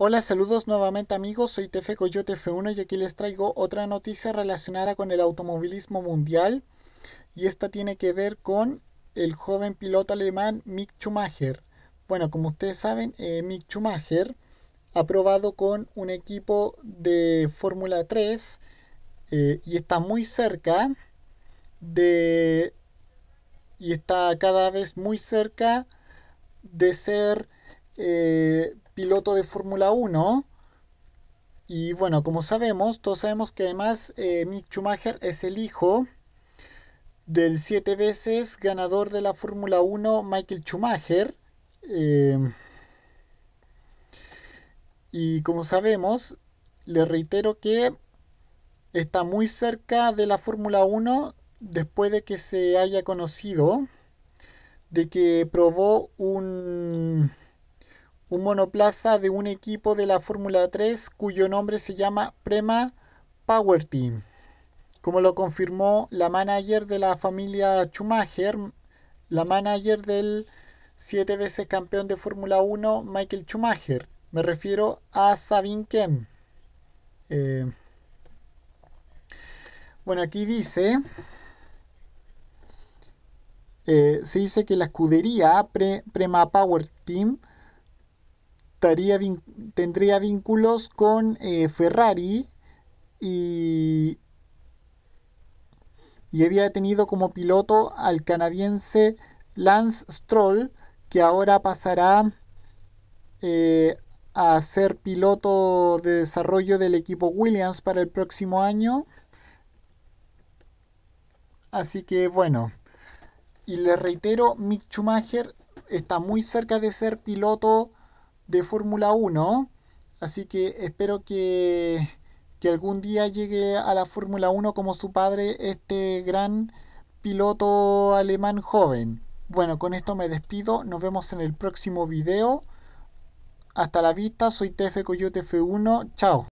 Hola, saludos nuevamente amigos, soy Tefe Coyote F1 y aquí les traigo otra noticia relacionada con el automovilismo mundial y esta tiene que ver con el joven piloto alemán Mick Schumacher. Bueno, como ustedes saben, eh, Mick Schumacher ha probado con un equipo de Fórmula 3 eh, y está muy cerca de... y está cada vez muy cerca de ser eh, piloto de Fórmula 1. Y bueno, como sabemos, todos sabemos que además eh, Mick Schumacher es el hijo del siete veces ganador de la Fórmula 1, Michael Schumacher. Em, y como sabemos, le reitero que está muy cerca de la Fórmula 1 después de que se haya conocido de que probó un un monoplaza de un equipo de la Fórmula 3 cuyo nombre se llama Prema Power Team, como lo confirmó la manager de la familia Schumacher, la manager del siete veces campeón de Fórmula 1 Michael Schumacher. Me refiero a Sabine Kem. Eh, bueno, aquí dice... Eh, se dice que la escudería Prema Power Team tendría vínculos con eh, Ferrari y, había tenido como piloto al canadiense Lance Stroll, que ahora pasará eh, a ser piloto de desarrollo del equipo Williams para el próximo año. Así que bueno, y le reitero, Mick Schumacher está muy cerca de ser piloto de Fórmula 1. Así que espero que, que algún día llegue a la Fórmula 1 como su padre, este gran piloto alemán joven. Bueno, con esto me despido. Nos vemos en el próximo video. Hasta la vista. Soy TF Coyote F1. Chao.